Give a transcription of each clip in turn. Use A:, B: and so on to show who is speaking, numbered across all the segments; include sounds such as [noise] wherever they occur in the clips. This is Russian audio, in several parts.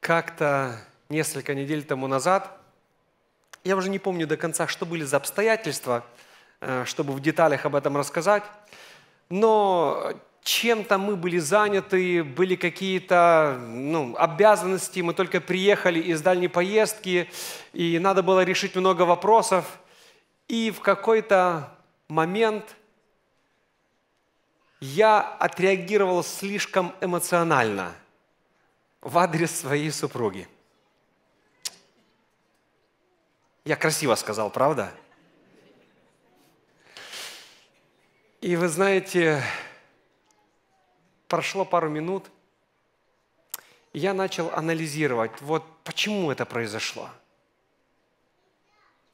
A: как-то несколько недель тому назад, я уже не помню до конца, что были за обстоятельства, э, чтобы в деталях об этом рассказать, но чем-то мы были заняты, были какие-то ну, обязанности, мы только приехали из дальней поездки, и надо было решить много вопросов. И в какой-то момент я отреагировал слишком эмоционально – в адрес своей супруги. Я красиво сказал, правда? И вы знаете, прошло пару минут, и я начал анализировать, вот почему это произошло.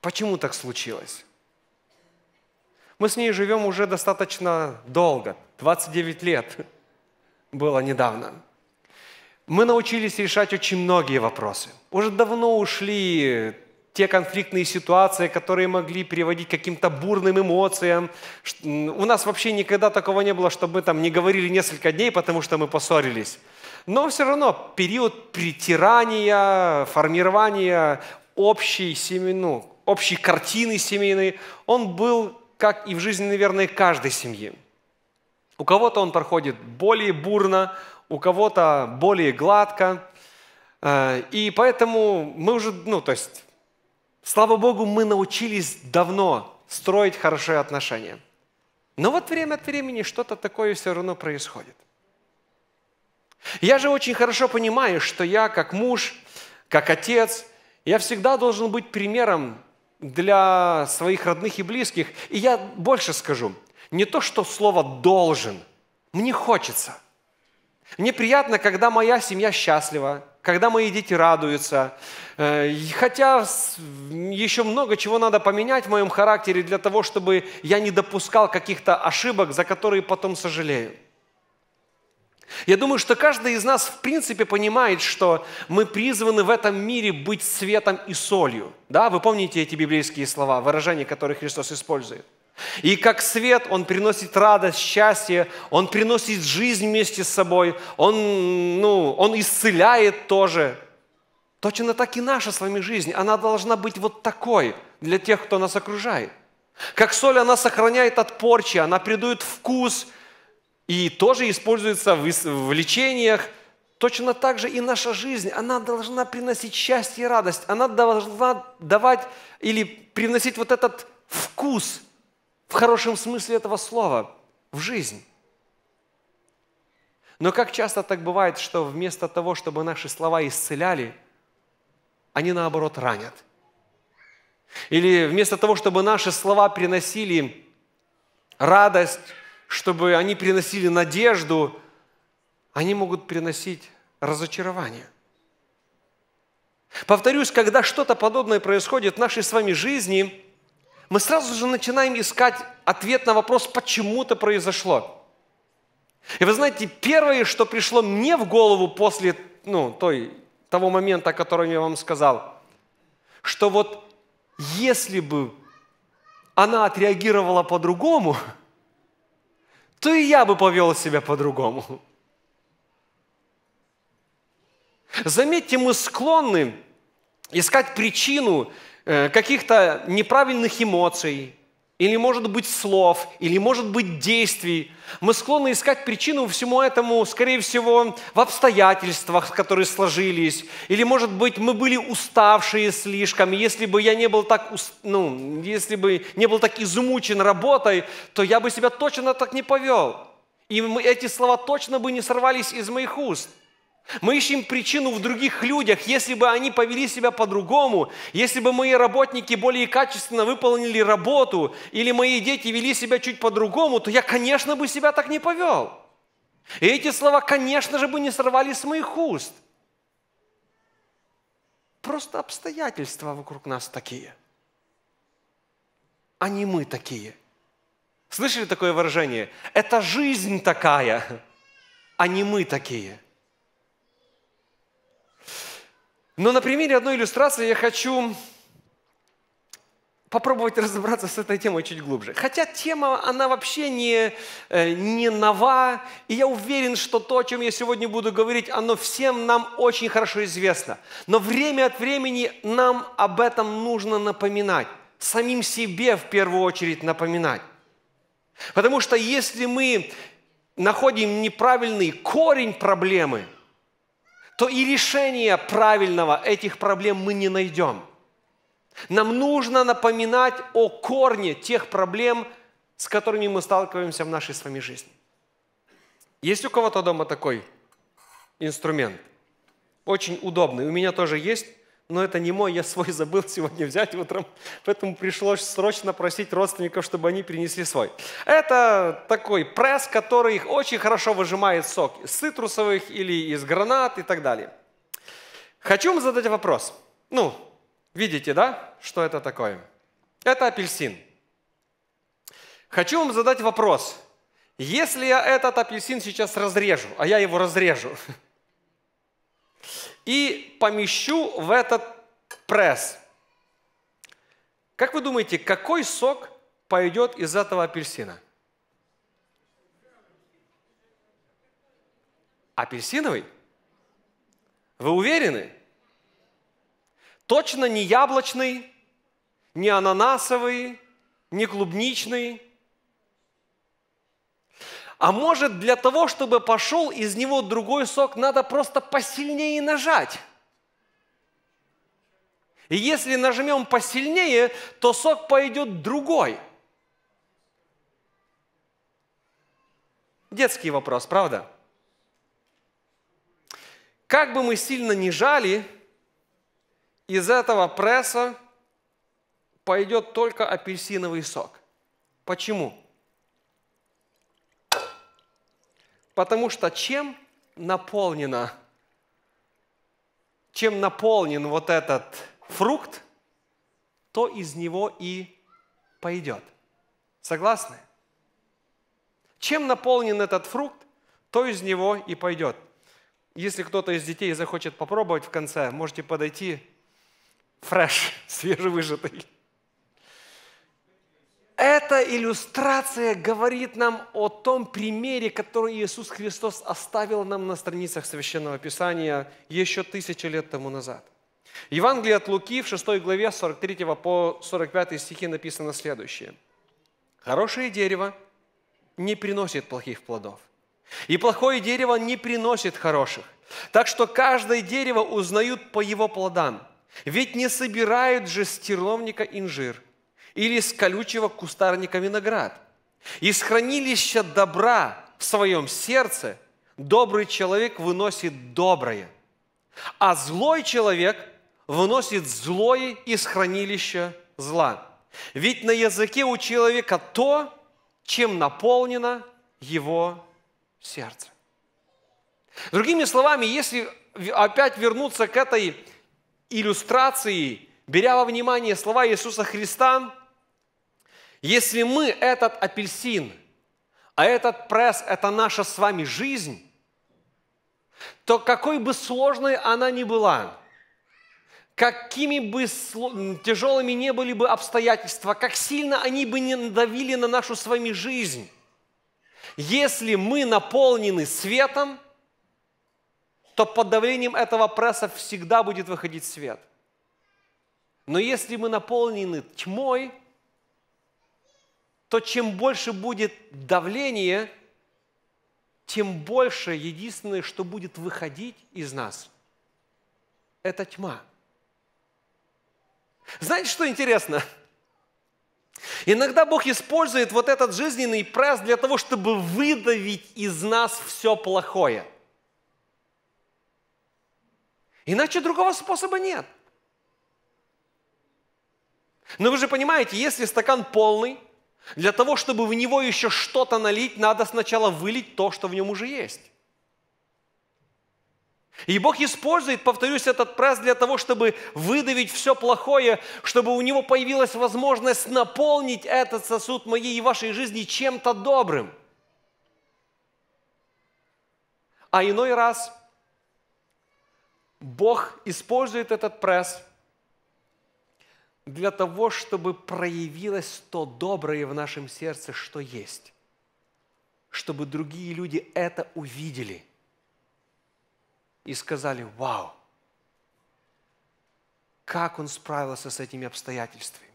A: Почему так случилось? Мы с ней живем уже достаточно долго, 29 лет было недавно. Мы научились решать очень многие вопросы. Уже давно ушли те конфликтные ситуации, которые могли приводить к каким-то бурным эмоциям. У нас вообще никогда такого не было, чтобы мы там не говорили несколько дней, потому что мы поссорились. Но все равно период притирания, формирования общей семьи, ну, общей картины семейной, он был, как и в жизни, наверное, каждой семьи. У кого-то он проходит более бурно, у кого-то более гладко. Э, и поэтому мы уже, ну, то есть, слава Богу, мы научились давно строить хорошие отношения. Но вот время от времени что-то такое все равно происходит. Я же очень хорошо понимаю, что я как муж, как отец, я всегда должен быть примером для своих родных и близких. И я больше скажу, не то, что слово «должен», мне хочется – мне приятно, когда моя семья счастлива, когда мои дети радуются. Э, хотя еще много чего надо поменять в моем характере для того, чтобы я не допускал каких-то ошибок, за которые потом сожалею. Я думаю, что каждый из нас в принципе понимает, что мы призваны в этом мире быть светом и солью. Да, вы помните эти библейские слова, выражения, которые Христос использует. И как свет Он приносит радость, счастье, Он приносит жизнь вместе с собой, Он, ну, он исцеляет тоже. Точно так и наша с вами жизнь, она должна быть вот такой для тех, кто нас окружает. Как соль она сохраняет от порчи, она придает вкус и тоже используется в, лечениях. Точно так же и наша жизнь, она должна приносить счастье и радость, она должна давать или приносить вот этот вкус – в хорошем смысле этого слова, в жизнь. Но как часто так бывает, что вместо того, чтобы наши слова исцеляли, они наоборот ранят. Или вместо того, чтобы наши слова приносили радость, чтобы они приносили надежду, они могут приносить разочарование. Повторюсь, когда что-то подобное происходит в нашей с вами жизни – мы сразу же начинаем искать ответ на вопрос, почему это произошло. И вы знаете, первое, что пришло мне в голову после ну, той, того момента, о котором я вам сказал, что вот если бы она отреагировала по-другому, [laughs] то и я бы повел себя по-другому. Заметьте, мы склонны искать причину Э, каких-то неправильных эмоций, или, может быть, слов, или, может быть, действий. Мы склонны искать причину всему этому, скорее всего, в обстоятельствах, которые сложились. Или, может быть, мы были уставшие слишком. Если бы я не был так, ну, если бы не был так измучен работой, то я бы себя точно так не повел. И эти слова точно бы не сорвались из моих уст. Мы ищем причину в других людях. Если бы они повели себя по-другому, если бы мои работники более качественно выполнили работу, или мои дети вели себя чуть по-другому, то я, конечно, бы себя так не повел. И эти слова, конечно же, бы не сорвались с моих уст. Просто обстоятельства вокруг нас такие. А не мы такие. Слышали такое выражение? Это жизнь такая, а не мы такие – Но на примере одной иллюстрации я хочу попробовать [laughs] разобраться с этой темой чуть глубже. Хотя тема, она вообще не, э, не нова, и я уверен, что то, о чем я сегодня буду говорить, оно всем нам очень хорошо известно. Но время от времени нам об этом нужно напоминать, самим себе в первую очередь напоминать. Потому что если мы находим неправильный корень проблемы – то и решения правильного этих проблем мы не найдем. Нам нужно напоминать о корне тех проблем, с которыми мы сталкиваемся в нашей с вами жизни. Есть у кого-то дома такой инструмент? Очень удобный. У меня тоже есть но это не мой, я свой забыл сегодня взять утром, поэтому пришлось срочно просить родственников, чтобы они принесли свой. Это такой пресс, который очень хорошо выжимает сок из цитрусовых или из гранат и так далее. Хочу вам задать вопрос. Ну, видите, да, что это такое? Это апельсин. Хочу вам задать вопрос. Если я этот апельсин сейчас разрежу, а я его разрежу, [laughs] и помещу в этот пресс. Как вы думаете, какой сок пойдет из этого апельсина? Апельсиновый? Вы уверены? Точно не яблочный, не ананасовый, не клубничный, а может, для того, чтобы пошел из него другой сок, надо просто посильнее нажать. И если нажмем посильнее, то сок пойдет другой. Детский вопрос, правда? Как бы мы сильно ни жали, из этого пресса пойдет только апельсиновый сок. Почему? Потому что чем наполнено, чем наполнен вот этот фрукт, то из него и пойдет. Согласны? Чем наполнен этот фрукт, то из него и пойдет. Если кто-то из детей захочет попробовать в конце, можете подойти фреш, [laughs] свежевыжатый. Эта иллюстрация говорит нам о том примере, который Иисус Христос оставил нам на страницах Священного Писания еще тысячи лет тому назад. Евангелие от Луки в 6 главе 43 по 45 стихи написано следующее. «Хорошее дерево не приносит плохих плодов, и плохое дерево не приносит хороших. Так что каждое дерево узнают по его плодам. Ведь не собирают же стерновника инжир, или из колючего кустарника виноград. Из хранилища добра в своем сердце добрый человек выносит доброе, а злой человек выносит злое из хранилища зла. Ведь на языке у человека то, чем наполнено его сердце. Другими словами, если опять вернуться к этой иллюстрации, беря во внимание слова Иисуса Христа, если мы этот апельсин, а этот пресс – это наша с вами жизнь, то какой бы сложной она ни была, какими бы тяжелыми не были бы обстоятельства, как сильно они бы не давили на нашу с вами жизнь, если мы наполнены светом, то под давлением этого пресса всегда будет выходить свет. Но если мы наполнены тьмой – то чем больше будет давление, тем больше единственное, что будет выходить из нас, это тьма. Знаете, что интересно? Иногда Бог использует вот этот жизненный пресс для того, чтобы выдавить из нас все плохое. Иначе другого способа нет. Но вы же понимаете, если стакан полный, для того, чтобы в него еще что-то налить, надо сначала вылить то, что в нем уже есть. И Бог использует, повторюсь, этот пресс для того, чтобы выдавить все плохое, чтобы у него появилась возможность наполнить этот сосуд моей и вашей жизни чем-то добрым. А иной раз Бог использует этот пресс для того, чтобы проявилось то доброе в нашем сердце, что есть, чтобы другие люди это увидели и сказали, вау, как он справился с этими обстоятельствами,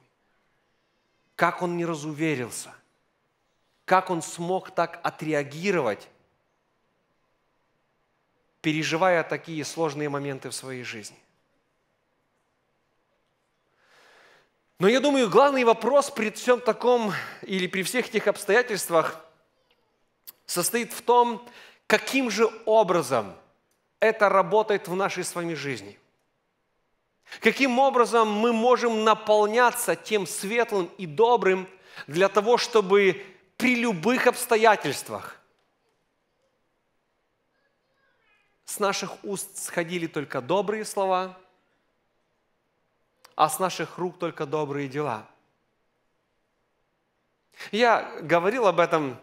A: как он не разуверился, как он смог так отреагировать, переживая такие сложные моменты в своей жизни. Но я думаю, главный вопрос при всем таком или при всех этих обстоятельствах состоит в том, каким же образом это работает в нашей с вами жизни. Каким образом мы можем наполняться тем светлым и добрым для того, чтобы при любых обстоятельствах с наших уст сходили только добрые слова – а с наших рук только добрые дела. Я говорил об этом,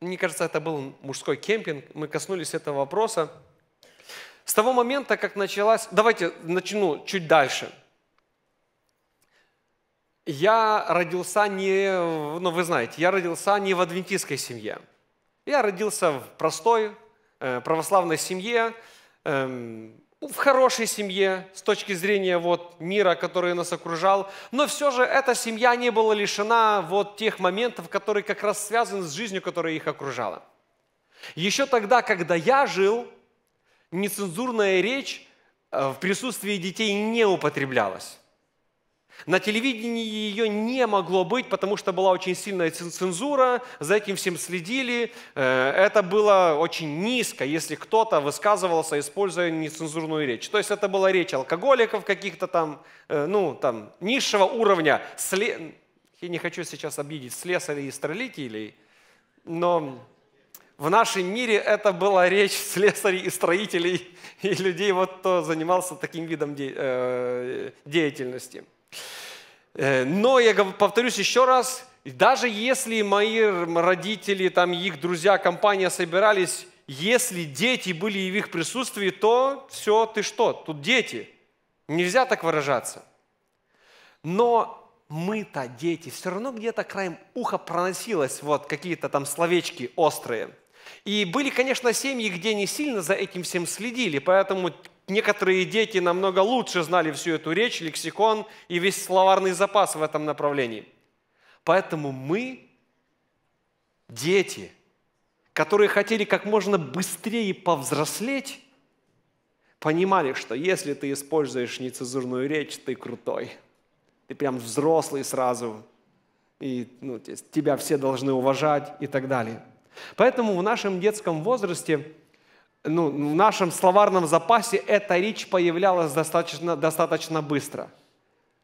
A: мне кажется, это был мужской кемпинг, мы коснулись этого вопроса. С того момента, как началась... Давайте начну чуть дальше. Я родился не... Ну, вы знаете, я родился не в адвентистской семье. Я родился в простой э, православной семье. Эм, ну, в хорошей семье с точки зрения вот мира, который нас окружал, но все же эта семья не была лишена вот тех моментов, которые как раз связаны с жизнью, которая их окружала. Еще тогда, когда я жил, нецензурная речь э, в присутствии детей не употреблялась. На телевидении ее не могло быть, потому что была очень сильная цензура, за этим всем следили. Э, это было очень низко, если кто-то высказывался, используя нецензурную речь. То есть это была речь алкоголиков каких-то там, э, ну, там, низшего уровня. Сле... Я не хочу сейчас обидеть слесарей и строителей, но в нашем мире это была речь [laughs] слесарей и строителей и людей, вот кто занимался таким видом де... Э, деятельности. Э, но я повторюсь еще раз, даже если мои родители, там их друзья, компания собирались, если дети были в их присутствии, то все, ты что, тут дети. Нельзя так выражаться. Но мы-то дети, все равно где-то краем уха проносилось вот какие-то там словечки острые. И были, конечно, семьи, где не сильно за этим всем следили, поэтому некоторые дети намного лучше знали всю эту речь, лексикон и весь словарный запас в этом направлении. Поэтому мы, дети, которые хотели как можно быстрее повзрослеть, понимали, что если ты используешь нецензурную речь, ты крутой. Ты прям взрослый сразу, и ну, тебя все должны уважать и так далее. Поэтому в нашем детском возрасте – ну, в нашем словарном запасе эта речь появлялась достаточно, достаточно быстро.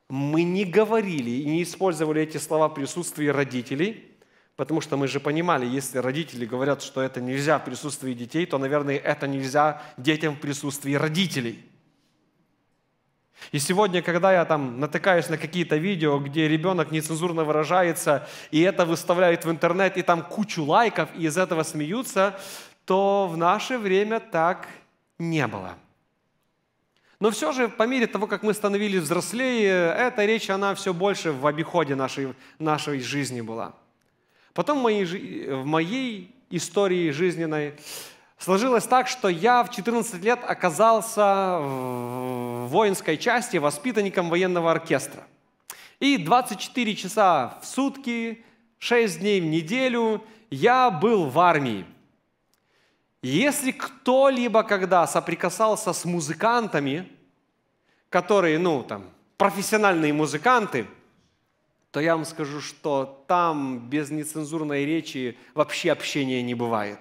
A: Мы не говорили и не использовали эти слова в присутствии родителей, потому что мы же понимали, если родители говорят, что это нельзя в присутствии детей, то, наверное, это нельзя детям в присутствии родителей. И сегодня, когда я там натыкаюсь на какие-то видео, где ребенок нецензурно выражается, и это выставляет в интернет, и там кучу лайков, и из этого смеются, то в наше время так не было. Но все же, по мере того, как мы становились взрослее, эта речь, она все больше в обиходе нашей, нашей жизни была. Потом в моей, в моей истории жизненной сложилось так, что я в 14 лет оказался в воинской части воспитанником военного оркестра. И 24 часа в сутки, 6 дней в неделю я был в армии – если кто-либо когда соприкасался с музыкантами, которые, ну, там, профессиональные музыканты, то я вам скажу, что там без нецензурной речи вообще общения не бывает.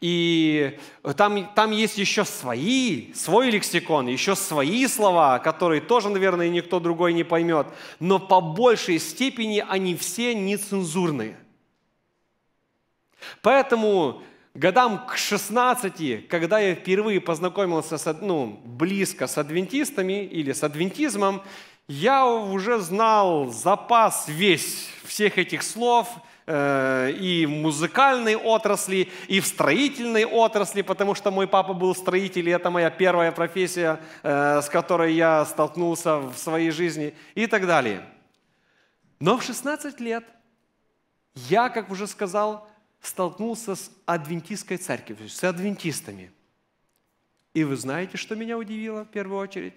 A: И там, там есть еще свои, свой лексикон, еще свои слова, которые тоже, наверное, никто другой не поймет, но по большей степени они все нецензурные. Поэтому годам к 16, когда я впервые познакомился с, ну, близко с адвентистами или с адвентизмом, я уже знал запас весь всех этих слов э, и в музыкальной отрасли, и в строительной отрасли, потому что мой папа был строитель, и это моя первая профессия, э, с которой я столкнулся в своей жизни, и так далее. Но в 16 лет я, как уже сказал, столкнулся с адвентистской церковью, с адвентистами. И вы знаете, что меня удивило в первую очередь?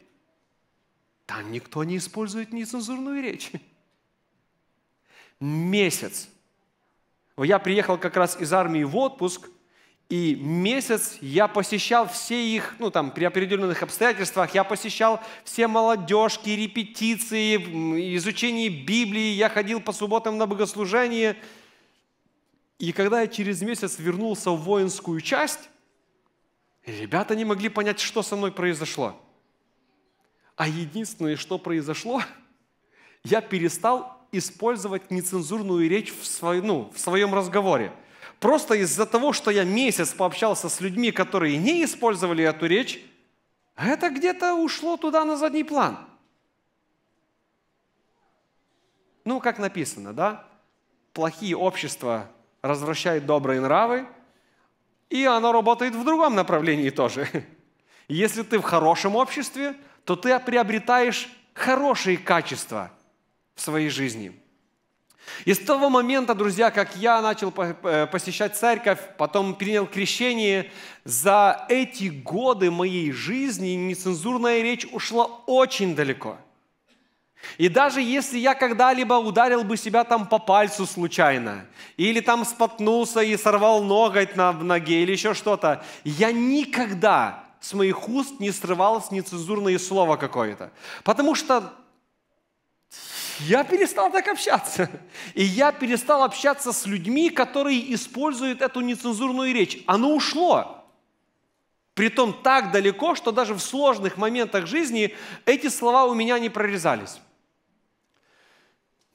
A: Там никто не использует нецензурную речь. Месяц. Я приехал как раз из армии в отпуск, и месяц я посещал все их, ну там, при определенных обстоятельствах, я посещал все молодежки, репетиции, изучение Библии, я ходил по субботам на богослужение – и когда я через месяц вернулся в воинскую часть, ребята не могли понять, что со мной произошло. А единственное, что произошло, [laughs] я перестал использовать нецензурную речь в, свой, ну, в своем разговоре. Просто из-за того, что я месяц пообщался с людьми, которые не использовали эту речь, это где-то ушло туда на задний план. Ну, как написано, да? Плохие общества развращает добрые нравы, и она работает в другом направлении тоже. [laughs] Если ты в хорошем обществе, то ты приобретаешь хорошие качества в своей жизни. И с того момента, друзья, как я начал э, посещать церковь, потом принял крещение, за эти годы моей жизни нецензурная речь ушла очень далеко – и даже если я когда-либо ударил бы себя там по пальцу случайно, или там споткнулся и сорвал ноготь на ноге, или еще что-то, я никогда с моих уст не срывалось нецензурное слово какое-то. Потому что я перестал так общаться. И я перестал общаться с людьми, которые используют эту нецензурную речь. Оно ушло. Притом так далеко, что даже в сложных моментах жизни эти слова у меня не прорезались.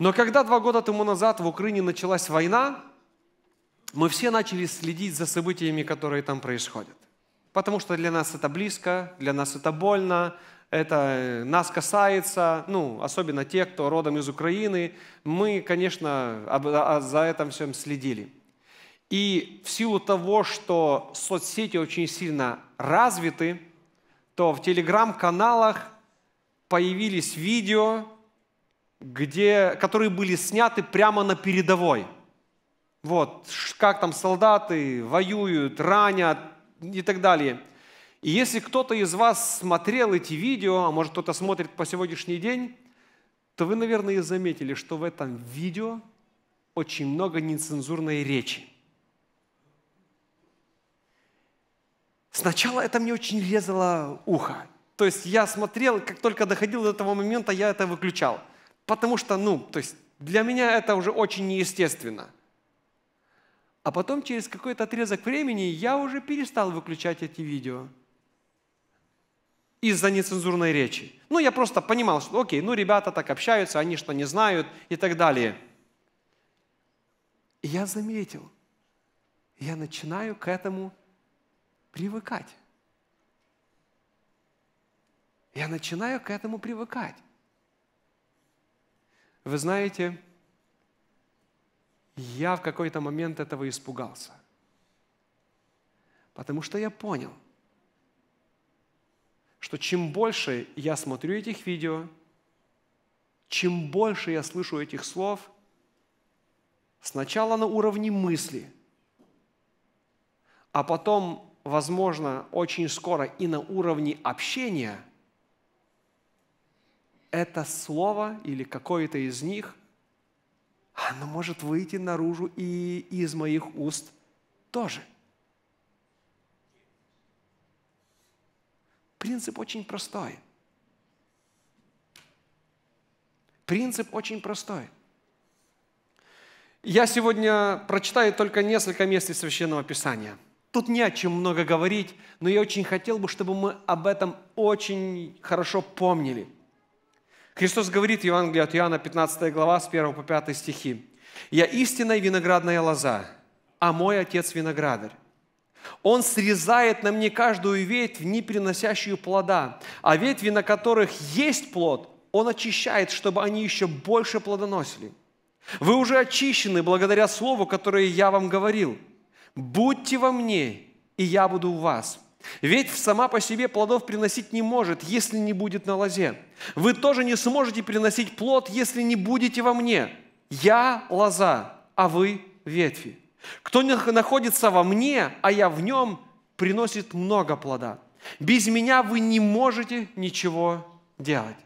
A: Но когда два года тому назад в Украине началась война, мы все начали следить за событиями, которые там происходят. Потому что для нас это близко, для нас это больно, это э, нас касается, ну, особенно те, кто родом из Украины. Мы, конечно, а, а, за этим всем следили. И в силу того, что соцсети очень сильно развиты, то в телеграм-каналах появились видео, где, которые были сняты прямо на передовой. Вот, как там солдаты воюют, ранят и так далее. И если кто-то из вас смотрел эти видео, а может кто-то смотрит по сегодняшний день, то вы, наверное, и заметили, что в этом видео очень много нецензурной речи. Сначала это мне очень резало ухо. То есть я смотрел, как только доходил до этого момента, я это выключал – потому что, ну, то есть для меня это уже очень неестественно. А потом через какой-то отрезок времени я уже перестал выключать эти видео из-за нецензурной речи. Ну, я просто понимал, что окей, ну, ребята так общаются, они что не знают и так далее. И я заметил, я начинаю к этому привыкать. Я начинаю к этому привыкать. Вы знаете, я в какой-то момент этого испугался. Потому что я понял, что чем больше я смотрю этих видео, чем больше я слышу этих слов, сначала на уровне мысли, а потом, возможно, очень скоро и на уровне общения – это слово или какое-то из них, оно может выйти наружу и из моих уст тоже. Принцип очень простой. Принцип очень простой. Я сегодня прочитаю только несколько мест из Священного Писания. Тут не о чем много говорить, но я очень хотел бы, чтобы мы об этом очень хорошо помнили – Христос говорит в Евангелии от Иоанна 15 глава с 1 по 5 стихи. «Я истинная виноградная лоза, а мой отец виноградарь. Он срезает на мне каждую ветвь, не приносящую плода, а ветви, на которых есть плод, он очищает, чтобы они еще больше плодоносили. Вы уже очищены благодаря слову, которое я вам говорил. Будьте во мне, и я буду у вас. Ведь сама по себе плодов приносить не может, если не будет на лозе. Вы тоже не сможете приносить плод, если не будете во мне. Я лоза, а вы ветви. Кто находится во мне, а я в нем, приносит много плода. Без меня вы не можете ничего делать.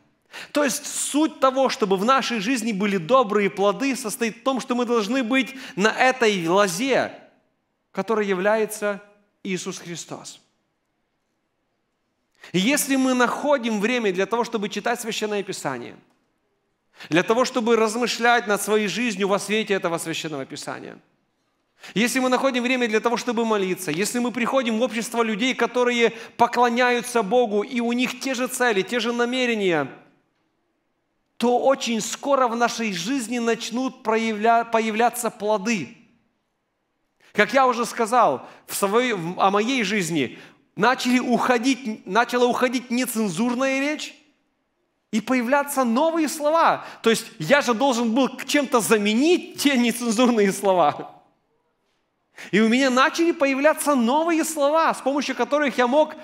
A: То есть суть того, чтобы в нашей жизни были добрые плоды, состоит в том, что мы должны быть на этой лозе, которая является Иисус Христос. И если мы находим время для того, чтобы читать Священное Писание, для того, чтобы размышлять над своей жизнью во свете этого Священного Писания – если мы находим время для того, чтобы молиться, если мы приходим в общество людей, которые поклоняются Богу, и у них те же цели, те же намерения, то очень скоро в нашей жизни начнут появляться плоды. Как я уже сказал в своей... о моей жизни, начали уходить, начала уходить нецензурная речь, и появляться новые слова. То есть я же должен был чем-то заменить те нецензурные слова. И у меня начали появляться новые слова, с помощью которых я мог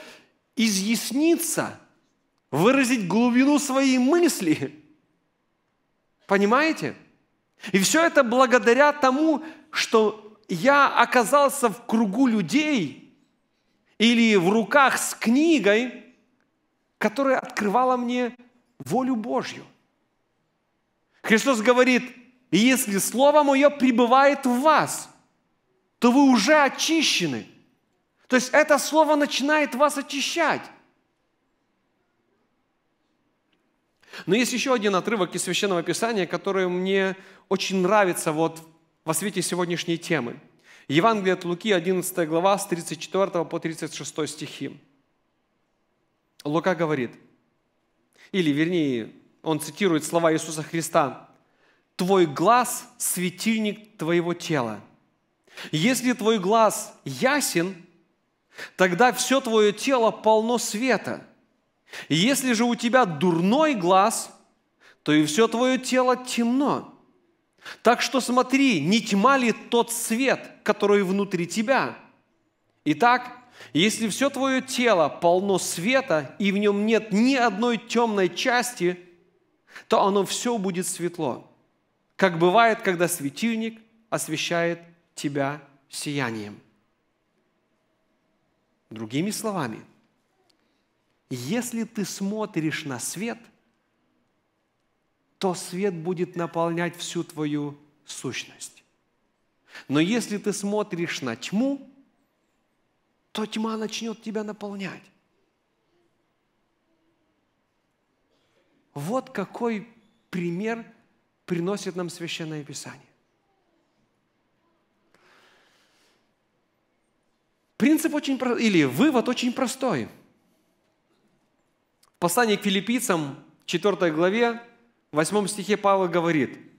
A: изъясниться, выразить глубину своей мысли. Понимаете? И все это благодаря тому, что я оказался в кругу людей, или в руках с книгой, которая открывала мне волю Божью. Христос говорит, если Слово Мое пребывает в вас, то вы уже очищены. То есть это Слово начинает вас очищать. Но есть еще один отрывок из Священного Писания, который мне очень нравится вот во свете сегодняшней темы – Евангелие от Луки, 11 глава, с 34 по 36 стихи. Лука говорит, или вернее, он цитирует слова Иисуса Христа, «Твой глаз – светильник твоего тела. Если твой глаз ясен, тогда все твое тело полно света. Если же у тебя дурной глаз, то и все твое тело темно. Так что смотри, не тьма ли тот свет – который внутри тебя. Итак, если все твое тело полно света, и в нем нет ни одной темной части, то оно все будет светло, как бывает, когда светильник освещает тебя сиянием. Другими словами, если ты смотришь на свет, то свет будет наполнять всю твою сущность. Но если ты смотришь на тьму, то тьма начнет тебя наполнять. Вот какой пример приносит нам Священное Писание. Принцип очень простой, или вывод очень простой. В послании к филиппийцам, 4 главе, 8 стихе Павел говорит –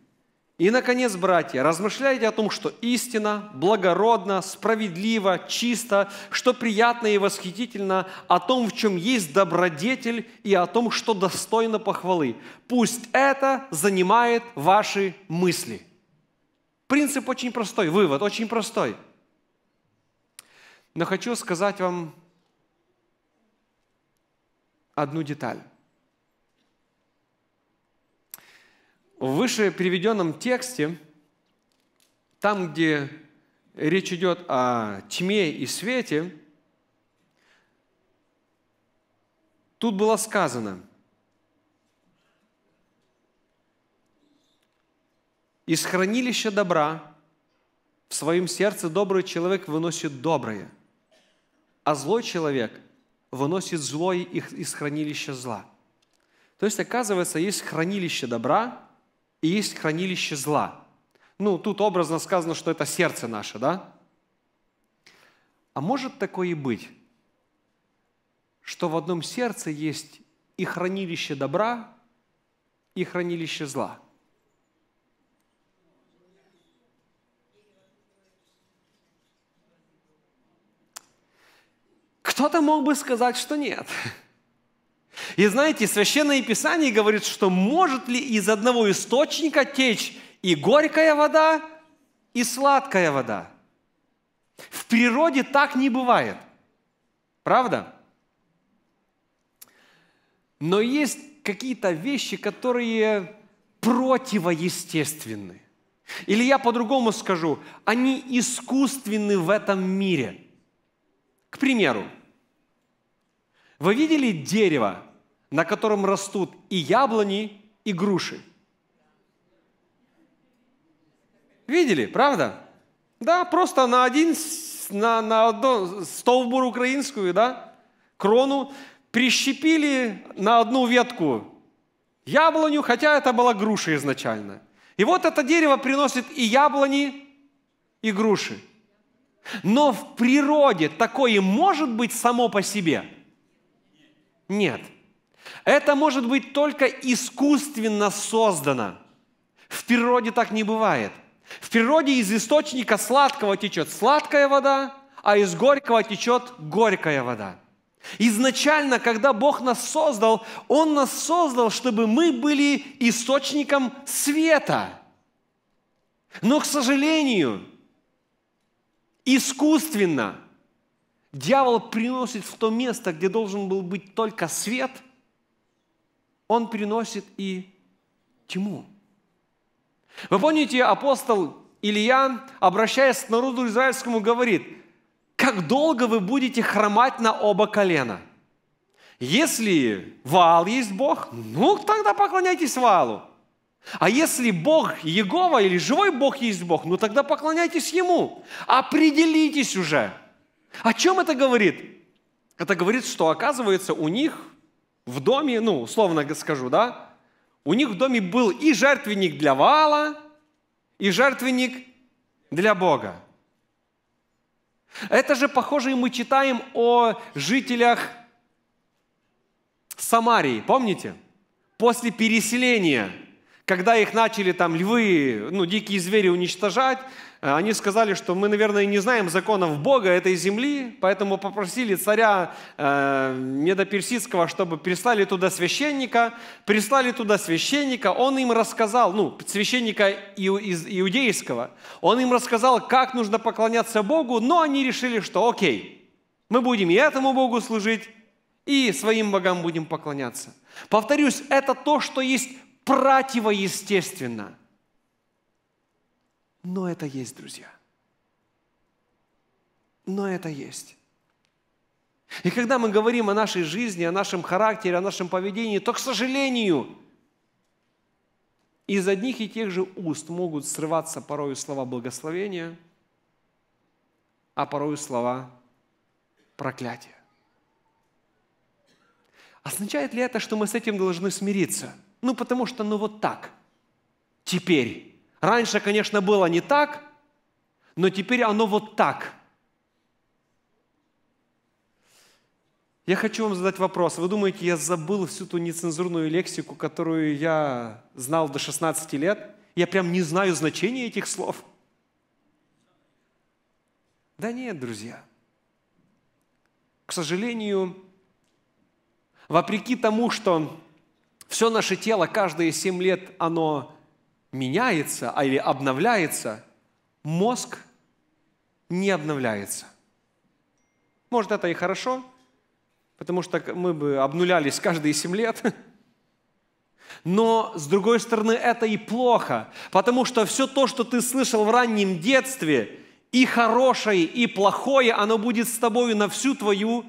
A: и, наконец, братья, размышляйте о том, что истина, благородно, справедливо, чисто, что приятно и восхитительно, о том, в чем есть добродетель и о том, что достойно похвалы. Пусть это занимает ваши мысли. Принцип очень простой, вывод очень простой. Но хочу сказать вам одну деталь. В выше приведенном тексте, там, где речь идет о тьме и свете, тут было сказано, «Из хранилища добра в своем сердце добрый человек выносит доброе, а злой человек выносит злое из хранилища зла». То есть, оказывается, есть хранилище добра – и есть хранилище зла. Ну, тут образно сказано, что это сердце наше, да? А может такое и быть, что в одном сердце есть и хранилище добра, и хранилище зла – Кто-то мог бы сказать, что нет. [laughs] И знаете, Священное Писание говорит, что может ли из одного источника течь и горькая вода, и сладкая вода. В природе так не бывает. Правда? Но есть какие-то вещи, которые противоестественны. Или я по-другому скажу, они искусственны в этом мире. К примеру, вы видели дерево, на котором растут и яблони, и груши. Видели, правда? Да, просто на один, на, на одну столбур украинскую, да, крону прищепили на одну ветку яблоню, хотя это была груша изначально. И вот это дерево приносит и яблони, и груши. Но в природе такое может быть само по себе? Нет. Это может быть только искусственно создано. В природе так не бывает. В природе из источника сладкого течет сладкая вода, а из горького течет горькая вода. Изначально, когда Бог нас создал, Он нас создал, чтобы мы были источником света. Но, к сожалению, искусственно дьявол приносит в то место, где должен был быть только свет – он приносит и тьму. Вы помните, апостол Илья, обращаясь к народу израильскому, говорит, «Как долго вы будете хромать на оба колена? Если Ваал есть Бог, ну тогда поклоняйтесь Ваалу. А если Бог Егова или живой Бог есть Бог, ну тогда поклоняйтесь Ему. Определитесь уже». О чем это говорит? Это говорит, что оказывается у них – в доме, ну, условно скажу, да, у них в доме был и жертвенник для Вала, и жертвенник для Бога. Это же, похоже, и мы читаем о жителях Самарии, помните? После переселения – когда их начали там львы, ну, дикие звери уничтожать, э, они сказали, что мы, наверное, не знаем законов Бога этой земли, поэтому попросили царя э, Медоперсидского, чтобы прислали туда священника. Прислали туда священника, он им рассказал, ну, священника из иудейского, он им рассказал, как нужно поклоняться Богу, но они решили, что окей, мы будем и этому Богу служить, и своим богам будем поклоняться. Повторюсь, это то, что есть противоестественно. Но это есть, друзья. Но это есть. И когда мы говорим о нашей жизни, о нашем характере, о нашем поведении, то, к сожалению, из одних и тех же уст могут срываться порою слова благословения, а порою слова проклятия. Означает ли это, что мы с этим должны смириться – ну, потому что, ну, вот так. Теперь. Раньше, конечно, было не так, но теперь оно вот так. Я хочу вам задать вопрос. Вы думаете, я забыл всю ту нецензурную лексику, которую я знал до 16 лет? Я прям не знаю значения этих слов. Да нет, друзья. К сожалению, вопреки тому, что все наше тело каждые 7 лет, оно меняется а или обновляется. Мозг не обновляется. Может, это и хорошо, потому что мы бы обнулялись каждые 7 лет. Но, с другой стороны, это и плохо, потому что все то, что ты слышал в раннем детстве, и хорошее, и плохое, оно будет с тобой на всю твою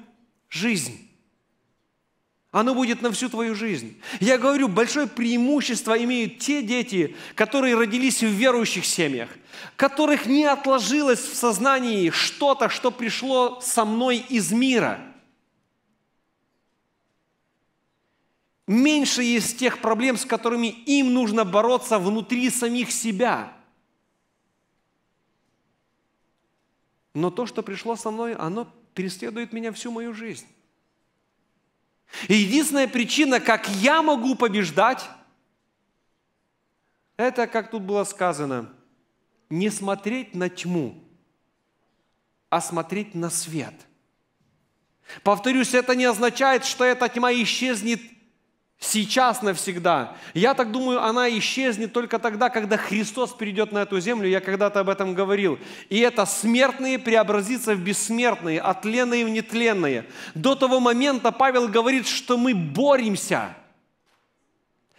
A: жизнь. Оно будет на всю твою жизнь. Я говорю, большое преимущество имеют те дети, которые родились в верующих семьях, которых не отложилось в сознании что-то, что пришло со мной из мира. Меньше есть тех проблем, с которыми им нужно бороться внутри самих себя. Но то, что пришло со мной, оно преследует меня всю мою жизнь. И единственная причина, как я могу побеждать, это, как тут было сказано, не смотреть на тьму, а смотреть на свет. Повторюсь, это не означает, что эта тьма исчезнет сейчас навсегда. Я так думаю, она исчезнет только тогда, когда Христос перейдет на эту землю, я когда-то об этом говорил. И это смертные преобразится в бессмертные, от тленные в нетленные. До того момента Павел говорит, что мы боремся.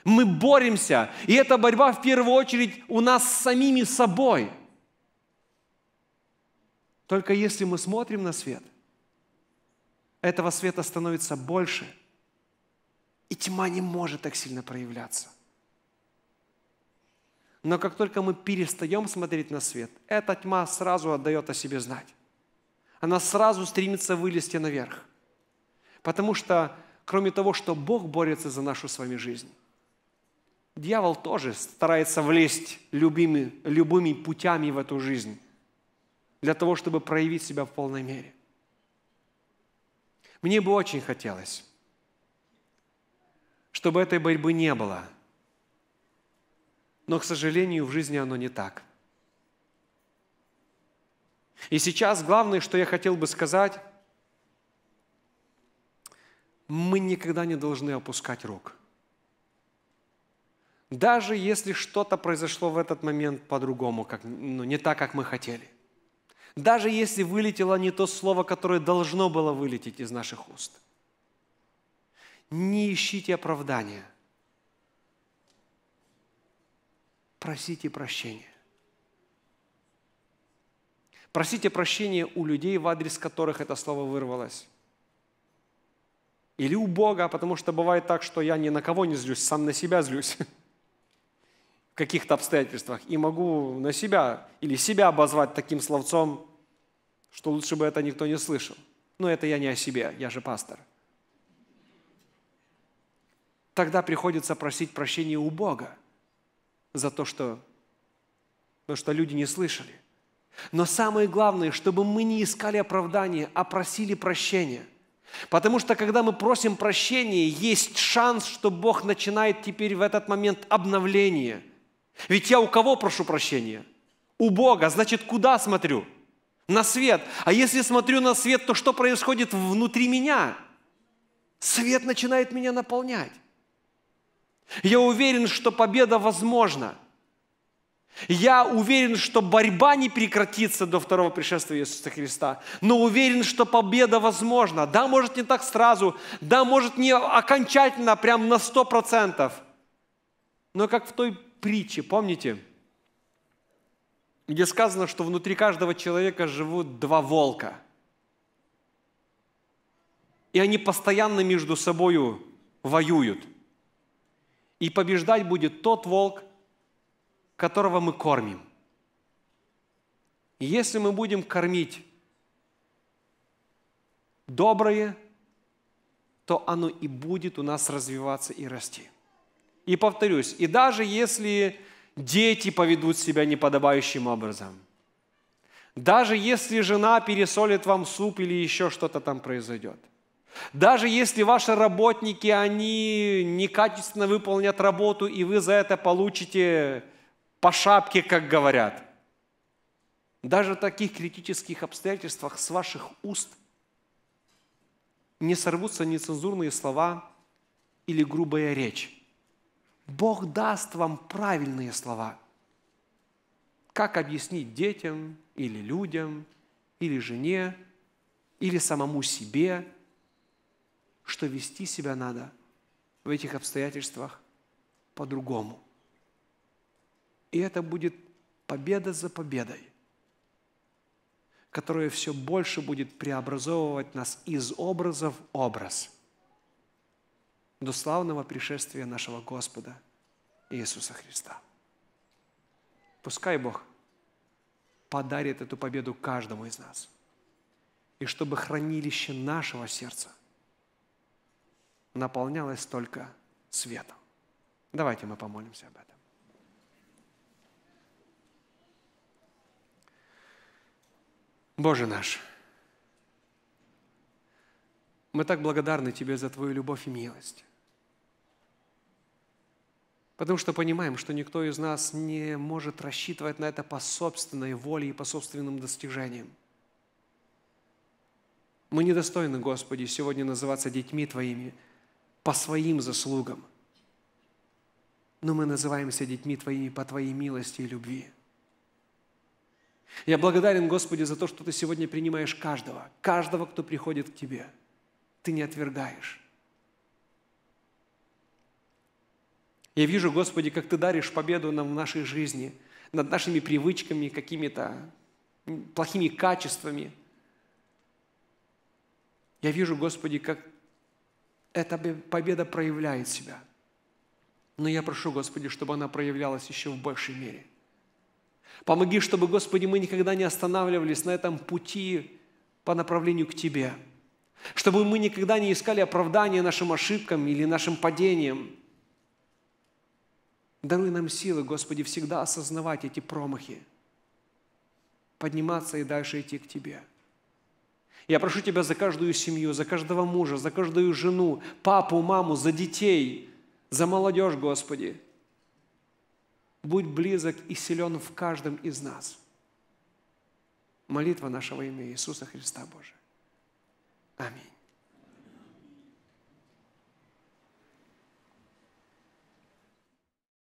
A: Мы боремся. И эта борьба в первую очередь у нас с самими собой. Только если мы смотрим на свет, этого света становится больше – и тьма не может так сильно проявляться. Но как только мы перестаем смотреть на свет, эта тьма сразу отдает о себе знать. Она сразу стремится вылезти наверх. Потому что, кроме того, что Бог борется за нашу с вами жизнь, дьявол тоже старается влезть любыми, любыми путями в эту жизнь для того, чтобы проявить себя в полной мере. Мне бы очень хотелось, чтобы этой борьбы не было. Но, к сожалению, в жизни оно не так. И сейчас главное, что я хотел бы сказать, мы никогда не должны опускать рук. Даже если что-то произошло в этот момент по-другому, как, ну, не так, как мы хотели. Даже если вылетело не то слово, которое должно было вылететь из наших уст не ищите оправдания. Просите прощения. Просите прощения у людей, в адрес которых это слово вырвалось. Или у Бога, потому что бывает так, что я ни на кого не злюсь, сам на себя злюсь [laughs] в каких-то обстоятельствах. И могу на себя или себя обозвать таким словцом, что лучше бы это никто не слышал. Но это я не о себе, я же пастор – Тогда приходится просить прощения у Бога за то, что, то, что люди не слышали. Но самое главное, чтобы мы не искали оправдания, а просили прощения. Потому что когда мы просим прощения, есть шанс, что Бог начинает теперь в этот момент обновление. Ведь я у кого прошу прощения? У Бога. Значит, куда смотрю? На свет. А если смотрю на свет, то что происходит внутри меня? Свет начинает меня наполнять. Я уверен, что победа возможна. Я уверен, что борьба не прекратится до второго пришествия Иисуса Христа, но уверен, что победа возможна. Да, может не так сразу, да, может не окончательно, а прям на сто процентов. Но как в той притче, помните, где сказано, что внутри каждого человека живут два волка. И они постоянно между собой воюют – и побеждать будет тот волк, которого мы кормим. И если мы будем кормить доброе, то оно и будет у нас развиваться и расти. И повторюсь, и даже если дети поведут себя неподобающим образом, даже если жена пересолит вам суп или еще что-то там произойдет – даже если ваши работники, они некачественно выполнят работу, и вы за это получите по шапке, как говорят. Даже в таких критических обстоятельствах с ваших уст не сорвутся нецензурные слова или грубая речь. Бог даст вам правильные слова. Как объяснить детям или людям, или жене, или самому себе – что вести себя надо в этих обстоятельствах по-другому. И это будет победа за победой, которая все больше будет преобразовывать нас из образа в образ до славного пришествия нашего Господа Иисуса Христа. Пускай Бог подарит эту победу каждому из нас. И чтобы хранилище нашего сердца – наполнялось только светом. Давайте мы помолимся об этом. Боже наш, мы так благодарны Тебе за Твою любовь и милость. Потому что понимаем, что никто из нас не может рассчитывать на это по собственной воле и по собственным достижениям. Мы недостойны, Господи, сегодня называться детьми Твоими – по своим заслугам. Но мы называемся детьми Твоими по Твоей милости и любви. Я благодарен, Господи, за то, что Ты сегодня принимаешь каждого, каждого, кто приходит к Тебе. Ты не отвергаешь. Я вижу, Господи, как Ты даришь победу нам в нашей жизни над нашими привычками, какими-то плохими качествами. Я вижу, Господи, как эта победа проявляет себя. Но я прошу, Господи, чтобы она проявлялась еще в большей мере. Помоги, чтобы, Господи, мы никогда не останавливались на этом пути по направлению к Тебе. Чтобы мы никогда не искали оправдания нашим ошибкам или нашим падениям. Даруй нам силы, Господи, всегда осознавать эти промахи, подниматься и дальше идти к Тебе – я прошу Тебя за каждую семью, за каждого мужа, за каждую жену, папу, маму, за детей, за молодежь, Господи. Будь близок и силен в каждом из нас. Молитва нашего имя Иисуса Христа Божия. Аминь.